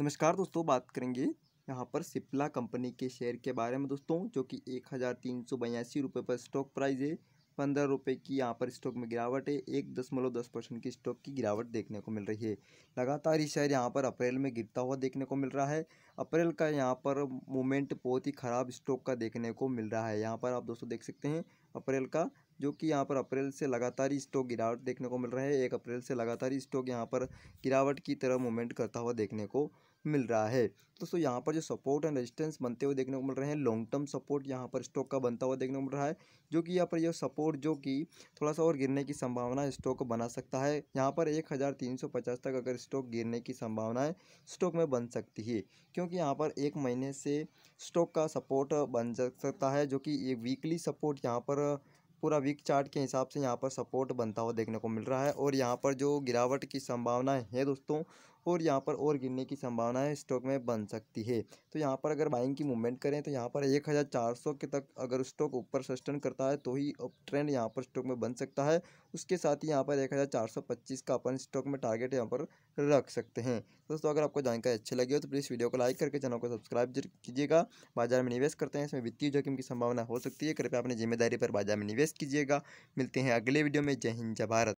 नमस्कार दोस्तों बात करेंगे यहाँ पर सिप्ला कंपनी के शेयर के बारे में दोस्तों जो कि एक हज़ार तीन सौ बयासी रुपये पर स्टॉक प्राइस है पंद्रह रुपये की यहाँ पर स्टॉक में गिरावट है एक दशमलव दस परसेंट की स्टॉक की गिरावट देखने को मिल रही है लगातार ये शेयर यहाँ पर अप्रैल में गिरता हुआ देखने को मिल रहा है अप्रैल का यहाँ पर मोमेंट बहुत ही ख़राब स्टॉक का देखने को मिल रहा है यहाँ पर आप दोस्तों देख सकते हैं अप्रैल का जो कि यहाँ पर अप्रैल से लगातार स्टॉक गिरावट देखने को मिल रहा है एक अप्रैल से लगातार स्टॉक यहाँ पर गिरावट की तरह मूवमेंट करता हुआ देखने को मिल रहा है दोस्तों यहाँ पर जो सपोर्ट एंड रेजिस्टेंस बनते हुए देखने को मिल रहे हैं लॉन्ग टर्म सपोर्ट यहाँ पर स्टॉक का बनता हुआ देखने को मिल रहा है जो कि यहाँ पर यह सपोर्ट जो कि थोड़ा सा और गिरने की संभावना स्टॉक बना सकता है यहाँ पर एक हज़ार तीन सौ पचास तक अगर स्टॉक गिरने की संभावना है स्टॉक में बन सकती है क्योंकि यहाँ पर एक महीने से स्टॉक का सपोर्ट बन सकता है जो कि ये वीकली सपोर्ट यहाँ पर पूरा वीक चार्ट के हिसाब से यहाँ पर सपोर्ट बनता हुआ देखने को मिल रहा है और यहाँ पर जो गिरावट की संभावनाएं हैं दोस्तों और यहाँ पर और गिरने की संभावनाएँ स्टॉक में बन सकती है तो यहाँ पर अगर बाइंग की मूवमेंट करें तो यहाँ पर एक हज़ार चार सौ के तक अगर स्टॉक ऊपर सस्टेन करता है तो ही ट्रेंड यहाँ पर स्टॉक में बन सकता है उसके साथ ही यहाँ पर एक हज़ार चार सौ पच्चीस का अपन स्टॉक में टारगेट यहाँ पर रख सकते हैं दोस्तों अगर आपको जानकारी अच्छी लगी हो तो प्लीज़ वीडियो को लाइक करके चैनल को सब्सक्राइब कीजिएगा बाजार में निवेश करते हैं इसमें वित्तीय जोखिम की संभावना हो सकती है कृपया अपनी जिम्मेदारी पर बाजार में निवेश कीजिएगा मिलते हैं अगले वीडियो में जय हिंद जय भारत